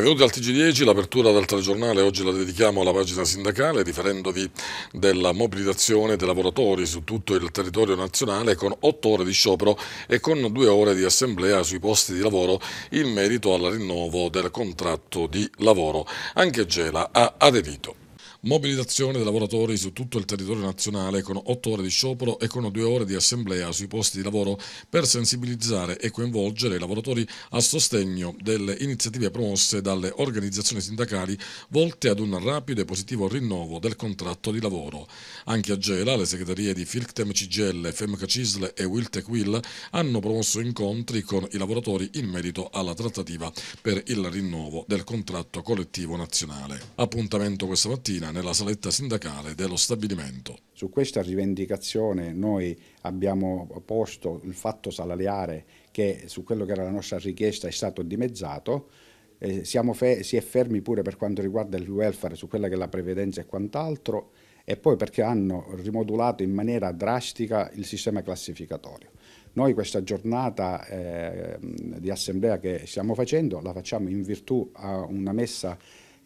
Benvenuti al TG10, l'apertura del telegiornale oggi la dedichiamo alla pagina sindacale riferendovi della mobilitazione dei lavoratori su tutto il territorio nazionale con otto ore di sciopero e con due ore di assemblea sui posti di lavoro in merito al rinnovo del contratto di lavoro. Anche Gela ha aderito. Mobilitazione dei lavoratori su tutto il territorio nazionale con 8 ore di sciopero e con 2 ore di assemblea sui posti di lavoro per sensibilizzare e coinvolgere i lavoratori a sostegno delle iniziative promosse dalle organizzazioni sindacali volte ad un rapido e positivo rinnovo del contratto di lavoro. Anche a Gela le segreterie di Filctem CGL, Femca Cisle e Wiltec Will hanno promosso incontri con i lavoratori in merito alla trattativa per il rinnovo del contratto collettivo nazionale. Appuntamento questa mattina mattina nella saletta sindacale dello stabilimento. Su questa rivendicazione noi abbiamo posto il fatto salariare che su quello che era la nostra richiesta è stato dimezzato, eh, si è fermi pure per quanto riguarda il welfare su quella che è la previdenza e quant'altro e poi perché hanno rimodulato in maniera drastica il sistema classificatorio. Noi questa giornata eh, di assemblea che stiamo facendo la facciamo in virtù a una messa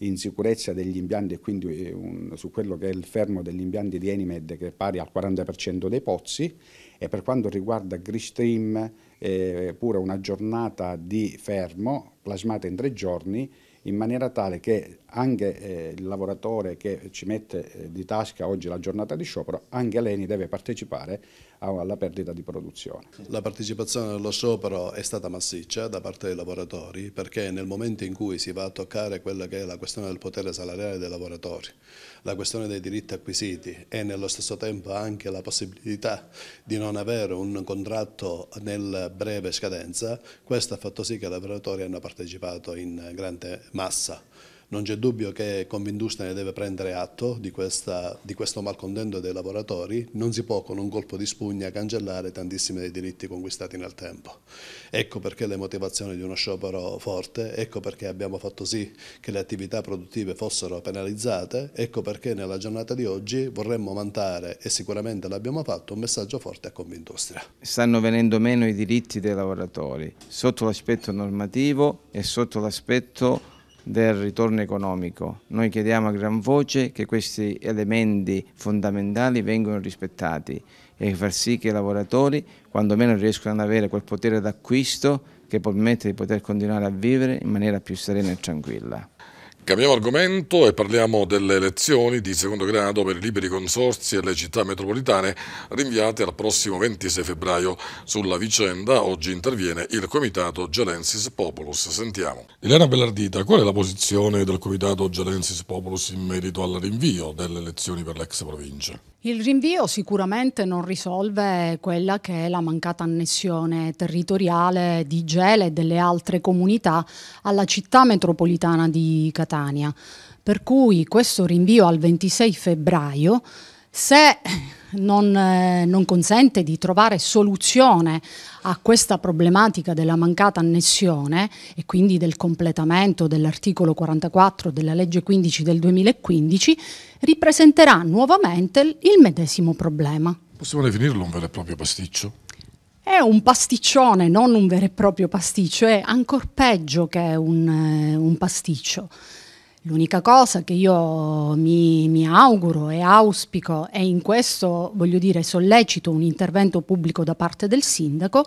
in sicurezza degli impianti e quindi eh, un, su quello che è il fermo degli impianti di Enimed che è pari al 40% dei pozzi e per quanto riguarda Gristream eh, pure una giornata di fermo plasmata in tre giorni in maniera tale che anche eh, il lavoratore che ci mette eh, di tasca oggi la giornata di sciopero, anche l'ENI deve partecipare alla perdita di produzione. La partecipazione allo sciopero è stata massiccia da parte dei lavoratori perché nel momento in cui si va a toccare quella che è la questione del potere salariale dei lavoratori, la questione dei diritti acquisiti e nello stesso tempo anche la possibilità di non avere un contratto nel breve scadenza, questo ha fatto sì che i lavoratori hanno partecipato in grande massa. Non c'è dubbio che Convindustria ne deve prendere atto di, questa, di questo malcontento dei lavoratori, non si può con un colpo di spugna cancellare tantissimi dei diritti conquistati nel tempo. Ecco perché le motivazioni di uno sciopero forte, ecco perché abbiamo fatto sì che le attività produttive fossero penalizzate, ecco perché nella giornata di oggi vorremmo mandare, e sicuramente l'abbiamo fatto, un messaggio forte a Convindustria. Stanno venendo meno i diritti dei lavoratori sotto l'aspetto normativo e sotto l'aspetto del ritorno economico. Noi chiediamo a gran voce che questi elementi fondamentali vengano rispettati e far sì che i lavoratori quando meno riescono ad avere quel potere d'acquisto che permette di poter continuare a vivere in maniera più serena e tranquilla. Cambiamo argomento e parliamo delle elezioni di secondo grado per i liberi consorsi e le città metropolitane rinviate al prossimo 26 febbraio. Sulla vicenda oggi interviene il comitato Gelensis Populus. Sentiamo. Elena Bellardita, qual è la posizione del comitato Gelensis Populus in merito al rinvio delle elezioni per l'ex provincia? Il rinvio sicuramente non risolve quella che è la mancata annessione territoriale di Gele e delle altre comunità alla città metropolitana di Catania istantanea. Per cui questo rinvio al 26 febbraio, se non, eh, non, consente di trovare soluzione a questa problematica della mancata annessione e quindi del completamento dell'articolo 44 della legge 15 del 2015, ripresenterà nuovamente il medesimo problema. Possiamo definirlo un vero e proprio pasticcio? È un pasticcione, non un vero e proprio pasticcio, è ancora peggio che un, eh, un pasticcio L'unica cosa che io mi, mi, auguro e auspico e in questo voglio dire sollecito un intervento pubblico da parte del sindaco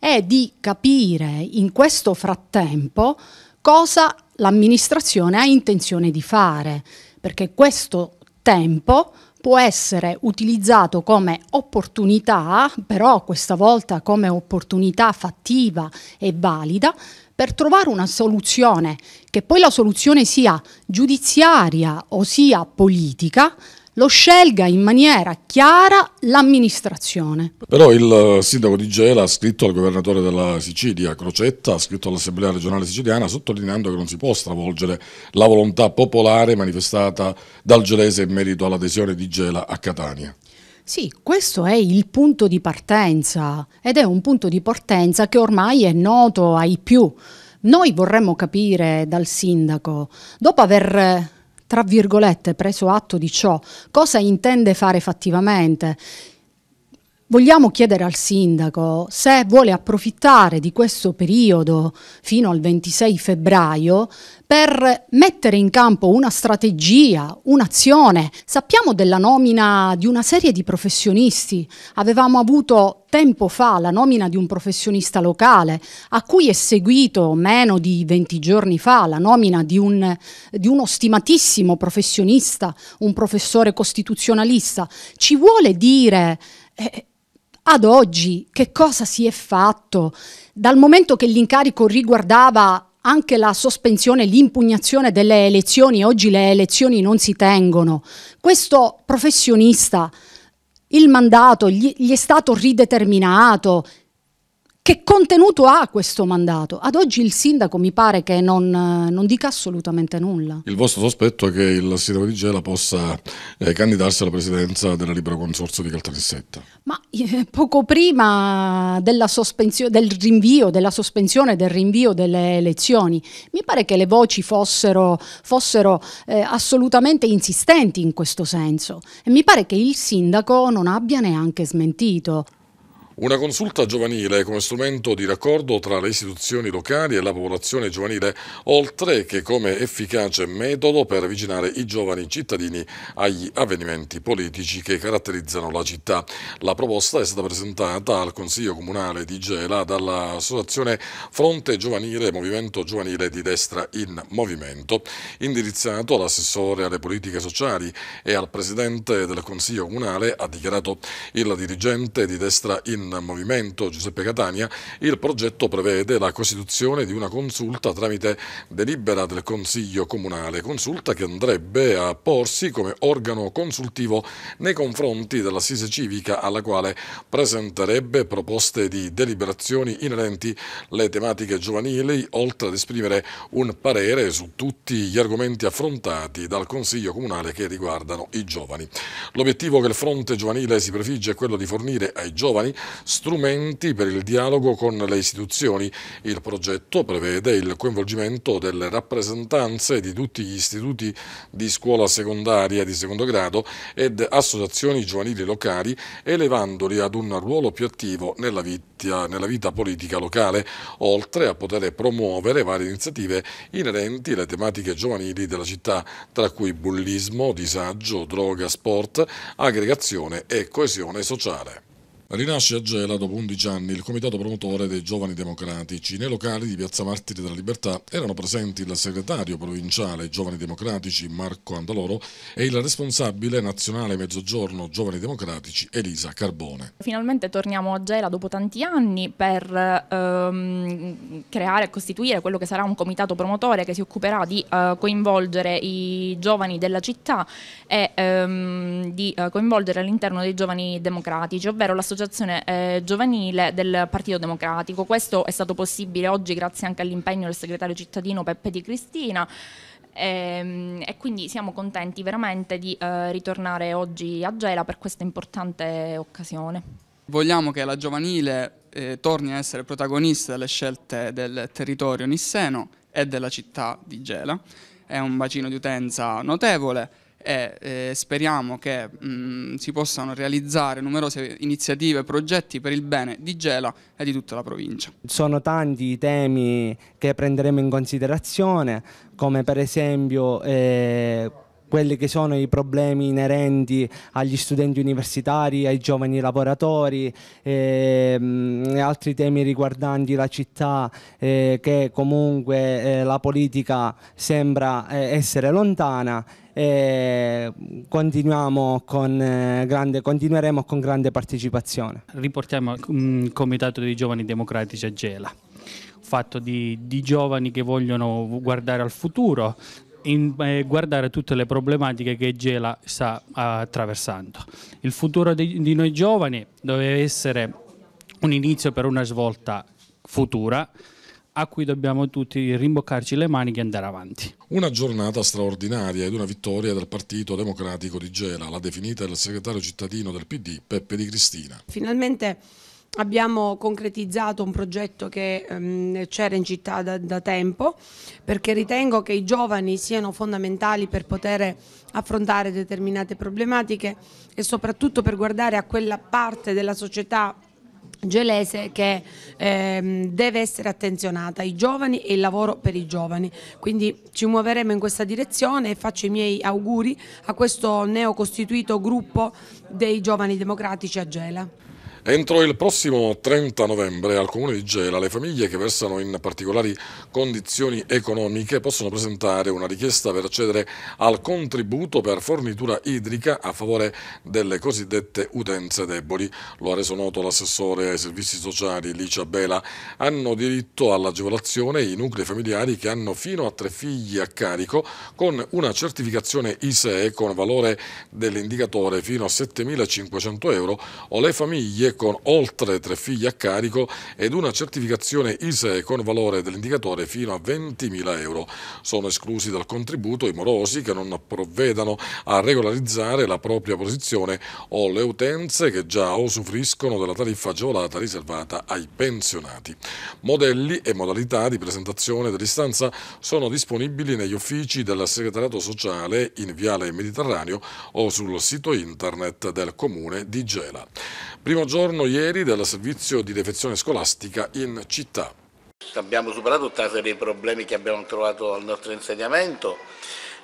è di capire in questo frattempo cosa l'amministrazione ha intenzione di fare, perché questo tempo può essere utilizzato come opportunità, però questa volta come opportunità fattiva e valida, per trovare una soluzione, che poi la soluzione sia giudiziaria o sia politica, lo scelga in maniera chiara l'amministrazione. Però il eh, sindaco di Gela ha scritto al governatore della Sicilia, Crocetta, ha scritto all'Assemblea regionale siciliana sottolineando che non si può stravolgere la volontà popolare manifestata dal gelese in merito all'adesione di Gela a Catania. Sì, questo è il punto di partenza ed è un punto di partenza che ormai è noto ai più. Noi vorremmo capire dal sindaco, dopo aver tra virgolette, preso atto di ciò, cosa intende fare fattivamente? Vogliamo chiedere al sindaco se vuole approfittare di questo periodo fino al 26 febbraio per mettere in campo una strategia, un'azione. Sappiamo della nomina di una serie di professionisti. Avevamo avuto tempo fa la nomina di un professionista locale a cui è seguito meno di 20 giorni fa la nomina di, un, di uno stimatissimo professionista, un professore costituzionalista. Ci vuole dire... Eh, ad oggi che cosa si è fatto? Dal momento che l'incarico riguardava anche la sospensione, l'impugnazione delle elezioni, oggi le elezioni non si tengono. Questo professionista, il mandato gli, gli è stato rideterminato, che contenuto ha questo mandato? Ad oggi il sindaco mi pare che non, eh, non dica assolutamente nulla. Il vostro sospetto è che il sindaco di Gela possa eh, candidarsi alla presidenza della Libero Consorzio di Caltanissetta? Ma eh, poco prima del rinvio, della sospensione del rinvio delle elezioni, mi pare che le voci fossero, fossero eh, assolutamente insistenti in questo senso e mi pare che il sindaco non abbia neanche smentito. Una consulta giovanile come strumento di raccordo tra le istituzioni locali e la popolazione giovanile, oltre che come efficace metodo per avvicinare i giovani cittadini agli avvenimenti politici che caratterizzano la città. La proposta è stata presentata al Consiglio Comunale di Gela dall'Associazione Fronte Giovanile Movimento Giovanile di Destra in Movimento, indirizzato all'assessore alle politiche sociali e al Presidente del Consiglio Comunale, ha dichiarato il dirigente di Destra in in movimento Giuseppe Catania, il progetto prevede la costituzione di una consulta tramite delibera del Consiglio Comunale, consulta che andrebbe a porsi come organo consultivo nei confronti dell'assise civica alla quale presenterebbe proposte di deliberazioni inerenti le tematiche giovanili, oltre ad esprimere un parere su tutti gli argomenti affrontati dal Consiglio Comunale che riguardano i giovani. L'obiettivo che il fronte giovanile si prefigge è quello di fornire ai giovani strumenti per il dialogo con le istituzioni. Il progetto prevede il coinvolgimento delle rappresentanze di tutti gli istituti di scuola secondaria di secondo grado ed associazioni giovanili locali, elevandoli ad un ruolo più attivo nella vita, nella vita politica locale, oltre a poter promuovere varie iniziative inerenti alle tematiche giovanili della città, tra cui bullismo, disagio, droga, sport, aggregazione e coesione sociale. Rinasce a Gela dopo 11 anni il comitato promotore dei giovani democratici. Nei locali di Piazza Martiri della Libertà erano presenti il segretario provinciale Giovani Democratici Marco Andaloro e il responsabile nazionale Mezzogiorno Giovani Democratici Elisa Carbone. Finalmente torniamo a Gela dopo tanti anni per ehm, creare e costituire quello che sarà un comitato promotore che si occuperà di eh, coinvolgere i giovani della città e ehm, di eh, coinvolgere all'interno dei giovani democratici, ovvero l'associazione dell'Associazione eh, Giovanile del Partito Democratico. Questo è stato possibile oggi grazie anche all'impegno del segretario cittadino Peppe Di Cristina ehm, e quindi siamo contenti veramente di eh, ritornare oggi a Gela per questa importante occasione. Vogliamo che la giovanile eh, torni a essere protagonista delle scelte del territorio nisseno e della città di Gela. È un bacino di utenza notevole e eh, speriamo che mh, mm, si possano realizzare numerose iniziative e progetti per il bene di Gela e di tutta la provincia. Sono tanti i temi che prenderemo in considerazione, come per esempio... Eh, quelli che sono i problemi inerenti agli studenti universitari, ai giovani lavoratori e, ehm, mh, altri temi riguardanti la città eh, che comunque eh, la politica sembra eh, essere lontana e continuiamo con, eh, grande, continueremo con grande partecipazione. Riportiamo il mm, Comitato dei Giovani Democratici a Gela fatto di, di, giovani che vogliono guardare al futuro, in, eh, guardare tutte le problematiche che Gela sta eh, attraversando. Il futuro di, di noi giovani doveva essere un inizio per una svolta futura, a cui dobbiamo tutti rimboccarci le maniche e andare avanti. Una giornata straordinaria ed una vittoria del Partito Democratico di Gela, la definita il segretario cittadino del PD Peppe Di Cristina. Finalmente abbiamo concretizzato un progetto che um, c'era in città da, da, tempo perché ritengo che i giovani siano fondamentali per poter affrontare determinate problematiche e soprattutto per guardare a quella parte della società gelese che ehm, deve essere attenzionata, i giovani e il lavoro per i giovani. Quindi ci muoveremo in questa direzione e faccio i miei auguri a questo neocostituito gruppo dei giovani democratici a Gela. Entro il prossimo 30 novembre al Comune di Gela le famiglie che versano in particolari condizioni economiche possono presentare una richiesta per accedere al contributo per fornitura idrica a favore delle cosiddette utenze deboli. Lo ha reso noto l'assessore ai servizi sociali Licia Bela. Hanno diritto all'agevolazione i nuclei familiari che hanno fino a tre figli a carico con una certificazione ISEE con valore dell'indicatore fino a 7.500 euro o le famiglie con oltre tre figli a carico ed una certificazione ISEE con valore dell'indicatore fino a 20.000 euro. Sono esclusi dal contributo i morosi che non provvedano a regolarizzare la propria posizione o le utenze che già usufruiscono della tariffa agevolata riservata ai pensionati. Modelli e modalità di presentazione dell'istanza sono disponibili negli uffici del segretariato sociale in Viale Mediterraneo o sul sito internet del comune di Gela. Primo giorno ritorno ieri dal servizio di defezione scolastica in città. Abbiamo superato tutta una serie di problemi che abbiamo trovato al nostro insegnamento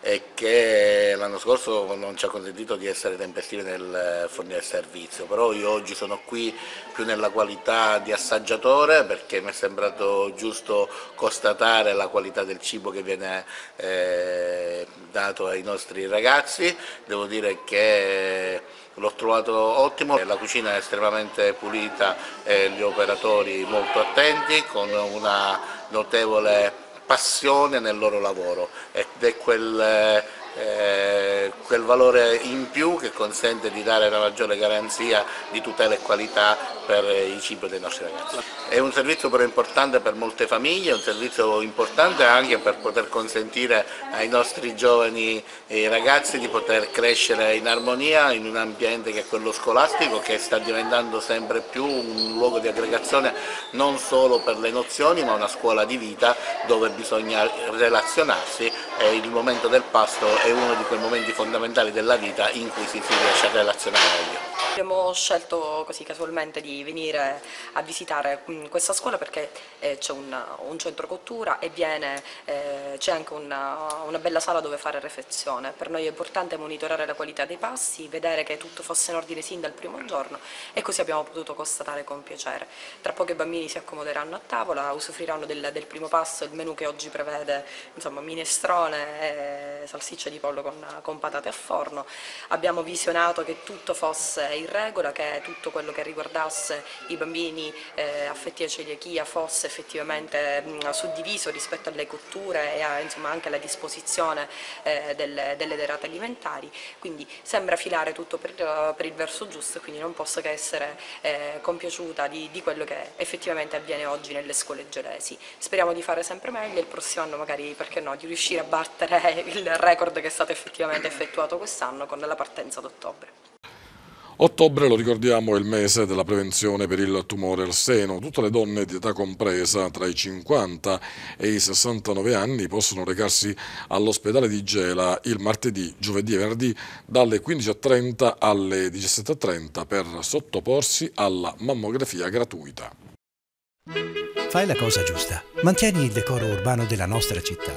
e che l'anno scorso non ci ha consentito di essere tempestivi nel fornire servizio, però io oggi sono qui più nella qualità di assaggiatore perché mi è sembrato giusto constatare la qualità del cibo che viene eh, dato ai nostri ragazzi, devo dire che l'ho trovato ottimo, la cucina è estremamente pulita e gli operatori molto attenti con una notevole passione nel loro lavoro ed è quel eh, eh, quel valore in più che consente di dare una maggiore garanzia di tutela e qualità per i cibi dei nostri ragazzi. È un servizio però importante per molte famiglie, è un servizio importante anche per poter consentire ai nostri giovani eh, ragazzi di poter crescere in armonia in un ambiente che è quello scolastico che sta diventando sempre più un luogo di aggregazione non solo per le nozioni ma una scuola di vita dove bisogna relazionarsi e il momento del pasto è uno di quei momenti fondamentali della vita in cui si riesce a relazionare meglio. Abbiamo scelto così casualmente di venire a visitare mm, questa scuola perché eh, c'è un, un, centro cottura e eh, c'è anche una, una, bella sala dove fare refezione. Per noi è importante monitorare la qualità dei passi, vedere che tutto fosse in ordine sin dal primo giorno e così abbiamo potuto constatare con piacere. Tra poco i bambini si accomoderanno a tavola, usufruiranno del, del primo passo, il menù che oggi prevede insomma, minestrone e salsicce di pollo con, con patate a forno. Abbiamo visionato che tutto fosse in regola, che tutto quello che riguardasse i bambini eh, affetti da celiachia fosse effettivamente mh, mm, suddiviso rispetto alle cotture e a, insomma, anche alla disposizione eh, delle, delle, derate alimentari, quindi sembra filare tutto per, eh, per il verso giusto e quindi non posso che essere eh, compiaciuta di, di, quello che effettivamente avviene oggi nelle scuole gelesi. Speriamo di fare sempre meglio e il prossimo anno magari, perché no, di riuscire a battere il record che è stato effettivamente effettuato quest'anno con la partenza d'ottobre. Ottobre, lo ricordiamo, è il mese della prevenzione per il tumore al seno. Tutte le donne di età compresa tra i 50 e i 69 anni possono recarsi all'ospedale di Gela il martedì, giovedì e venerdì dalle 15.30 alle 17.30 per sottoporsi alla mammografia gratuita. Fai la cosa giusta. Mantieni il decoro urbano della nostra città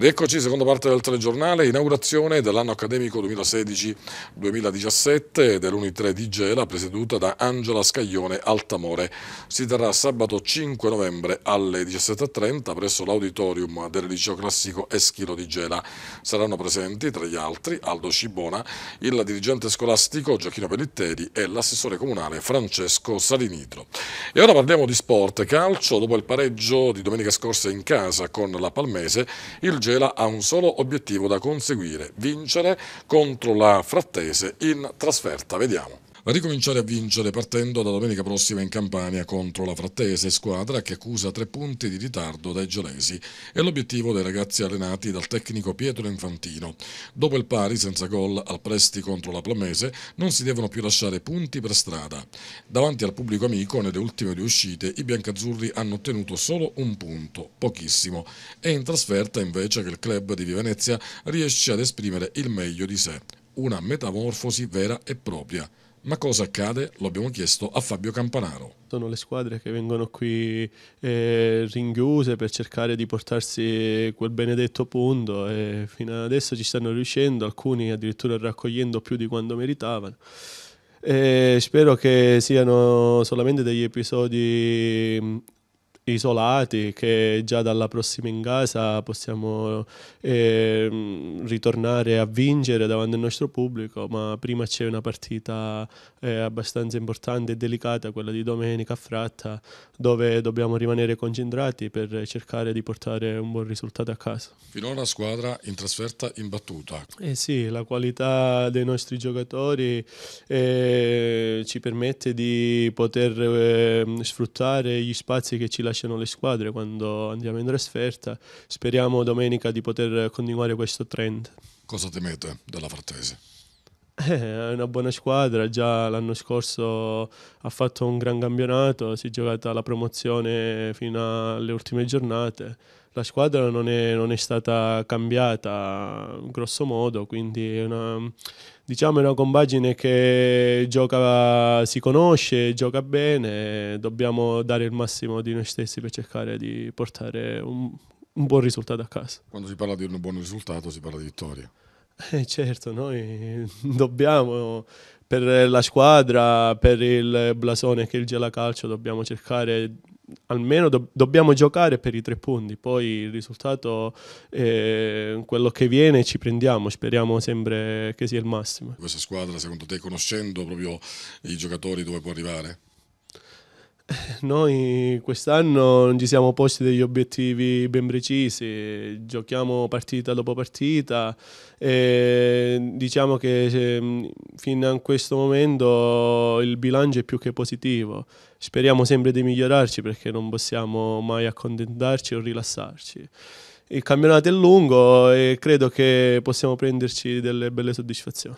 Rieccoci, seconda parte del telegiornale, inaugurazione dell'anno accademico 2016-2017 dell'Unitre di Gela presieduta da Angela Scaglione Altamore. Si terrà sabato 5 novembre alle 17.30 presso l'auditorium del liceo classico Eschilo di Gela. Saranno presenti tra gli altri Aldo Cibona, il dirigente scolastico Giochino Pellitteri e l'assessore comunale Francesco Salinitro. E ora parliamo di sport, calcio, dopo il pareggio di domenica scorsa in casa con la Palmese, il Nigela ha un solo obiettivo da conseguire, vincere contro la Frattese in trasferta. Vediamo ricominciare a vincere partendo da domenica prossima in Campania contro la Frattese, squadra che accusa tre punti di ritardo dai gelesi. È l'obiettivo dei ragazzi allenati dal tecnico Pietro Infantino. Dopo il pari senza gol al Presti contro la Plamese, non si devono più lasciare punti per strada. Davanti al pubblico amico, nelle ultime due uscite, i biancazzurri hanno ottenuto solo un punto, pochissimo. È in trasferta invece che il club di Venezia riesce ad esprimere il meglio di sé. Una metamorfosi vera e propria. Ma cosa accade? Lo abbiamo chiesto a Fabio Campanaro. Sono le squadre che vengono qui eh, ringhiuse per cercare di portarsi quel benedetto punto e fino adesso ci stanno riuscendo, alcuni addirittura raccogliendo più di quando meritavano. E eh, spero che siano solamente degli episodi isolati che già dalla prossima in casa possiamo eh, ritornare a vincere davanti al nostro pubblico, ma prima c'è una partita eh, abbastanza importante e delicata, quella di domenica a Fratta, dove dobbiamo rimanere concentrati per cercare di portare un buon risultato a casa. Finora squadra in trasferta imbattuta. Eh sì, la qualità dei nostri giocatori eh, ci permette di poter ehm, sfruttare gli spazi che ci lasciano lasciano le squadre quando andiamo in trasferta. Speriamo domenica di poter continuare questo trend. Cosa temete della Frattesi? Eh, è una buona squadra, già l'anno scorso ha fatto un gran campionato, si è giocata la promozione fino alle ultime giornate la squadra non è, non è stata cambiata grosso modo, quindi è una, diciamo è una compagine che gioca, si conosce, gioca bene, dobbiamo dare il massimo di noi stessi per cercare di portare un, un buon risultato a casa. Quando si parla di un buon risultato si parla di vittoria. Eh certo, noi dobbiamo, per la squadra, per il blasone che è il Gela Calcio, dobbiamo cercare almeno do dobbiamo giocare per i tre punti, poi il risultato, eh, quello che viene, ci prendiamo, speriamo sempre che sia il massimo. Questa squadra, secondo te, conoscendo proprio i giocatori, dove può arrivare? Noi quest'anno non ci siamo posti degli obiettivi ben precisi, giochiamo partita dopo partita e diciamo che ehm, fino a questo momento il bilancio è più che positivo. Speriamo sempre di migliorarci perché non possiamo mai accontentarci o rilassarci. Il campionato è lungo e credo che possiamo prenderci delle belle soddisfazioni.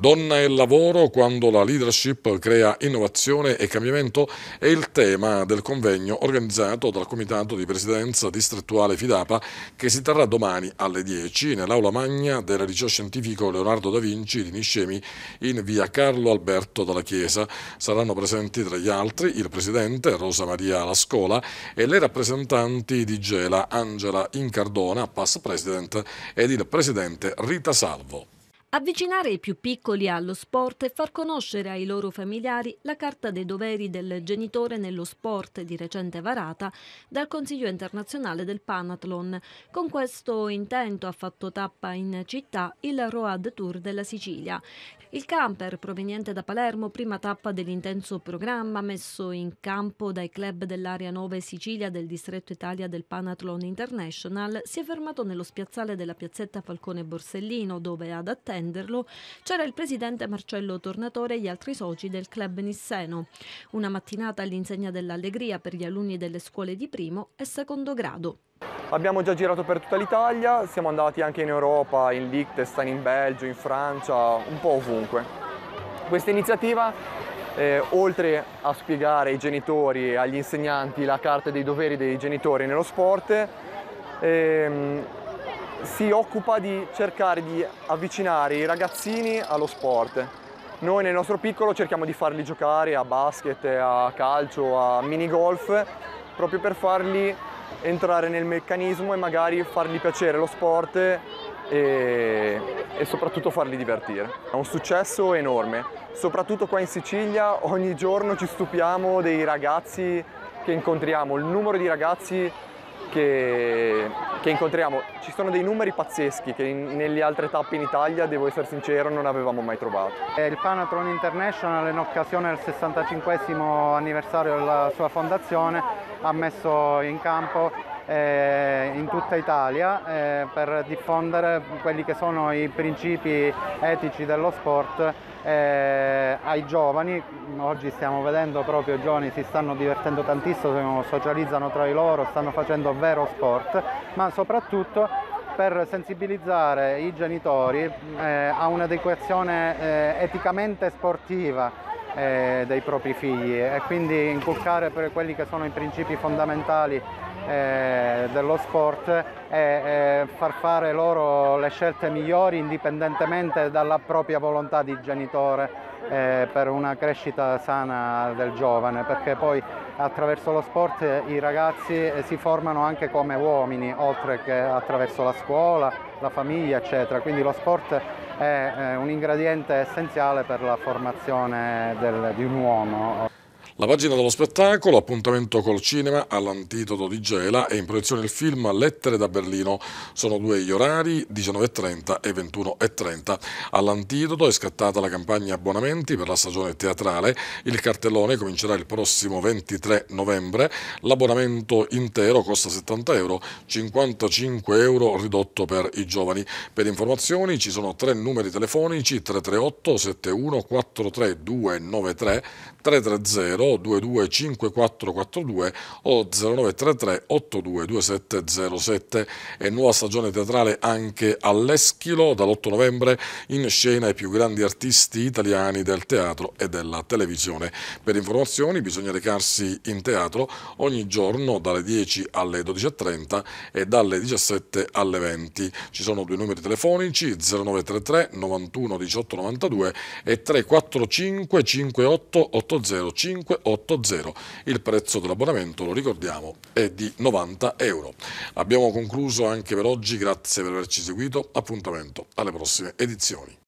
Donna e lavoro quando la leadership crea innovazione e cambiamento è il tema del convegno organizzato dal Comitato di Presidenza distrettuale Fidapa che si terrà domani alle 10 nell'aula magna del liceo scientifico Leonardo da Vinci di Niscemi in via Carlo Alberto dalla Chiesa. Saranno presenti tra gli altri il presidente Rosa Maria Lascola e le rappresentanti di Gela Angela Incardona, past president, ed il presidente Rita Salvo. Avvicinare i più piccoli allo sport e far conoscere ai loro familiari la Carta dei doveri del genitore nello sport di recente varata dal Consiglio internazionale del Panathlon. Con questo intento ha fatto tappa in città il Road Tour della Sicilia. Il camper proveniente da Palermo, prima tappa dell'intenso programma messo in campo dai club dell'area 9 Sicilia del distretto Italia del Panathlon International, si è fermato nello spiazzale della piazzetta Falcone Borsellino dove ad attendere difenderlo, c'era il presidente Marcello Tornatore e gli altri soci del club Nisseno. Una mattinata all'insegna dell'allegria per gli alunni delle scuole di primo e secondo grado. Abbiamo già girato per tutta l'Italia, siamo andati anche in Europa, in Liechtenstein, in Belgio, in Francia, un po' ovunque. Questa iniziativa, eh, oltre a spiegare ai genitori e agli insegnanti la carta dei doveri dei genitori nello sport, ehm, si occupa di cercare di avvicinare i ragazzini allo sport. Noi nel nostro piccolo cerchiamo di farli giocare a basket, a calcio, a minigolf, proprio per farli entrare nel meccanismo e magari fargli piacere lo sport e, e soprattutto farli divertire. È un successo enorme, soprattutto qua in Sicilia ogni giorno ci stupiamo dei ragazzi che incontriamo, il numero di ragazzi che, che incontriamo. Ci sono dei numeri pazzeschi che in, nelle altre tappe in Italia, devo essere sincero, non avevamo mai trovato. Eh, il Panatron International in occasione del 65 anniversario della sua fondazione ha messo in campo eh, in tutta Italia eh, per diffondere quelli che sono i principi etici dello sport eh, ai giovani. Oggi stiamo vedendo proprio i giovani si stanno divertendo tantissimo, socializzano tra di loro, stanno facendo vero sport, ma soprattutto per sensibilizzare i genitori eh, a un'adeguazione eh, eticamente sportiva eh, dei propri figli e quindi inculcare per quelli che sono i principi fondamentali eh, dello sport e eh, far fare loro le scelte migliori indipendentemente dalla propria volontà di genitore eh, per una crescita sana del giovane perché poi attraverso lo sport i ragazzi eh, si formano anche come uomini oltre che attraverso la scuola, la famiglia eccetera quindi lo sport è eh, un ingrediente essenziale per la formazione del, di un uomo. La pagina dello spettacolo, appuntamento col cinema all'antidoto di Gela e in proiezione il film Lettere da Berlino. Sono due gli orari, 19.30 e 21.30. All'antidoto è scattata la campagna abbonamenti per la stagione teatrale. Il cartellone comincerà il prossimo 23 novembre. L'abbonamento intero costa 70 euro, 55 euro ridotto per i giovani. Per informazioni ci sono tre numeri telefonici 338 71 43 293 330 o 5442 o 0933 822707 e nuova stagione teatrale anche all'Eschilo dall'8 novembre in scena i più grandi artisti italiani del teatro e della televisione. Per informazioni bisogna recarsi in teatro ogni giorno dalle 10 alle 12.30 e dalle 17 alle 20. Ci sono due numeri telefonici 0933 91 18 92 e 345 58 80 5 il prezzo dell'abbonamento, lo ricordiamo, è di 90 euro. Abbiamo concluso anche per oggi, grazie per averci seguito, appuntamento alle prossime edizioni.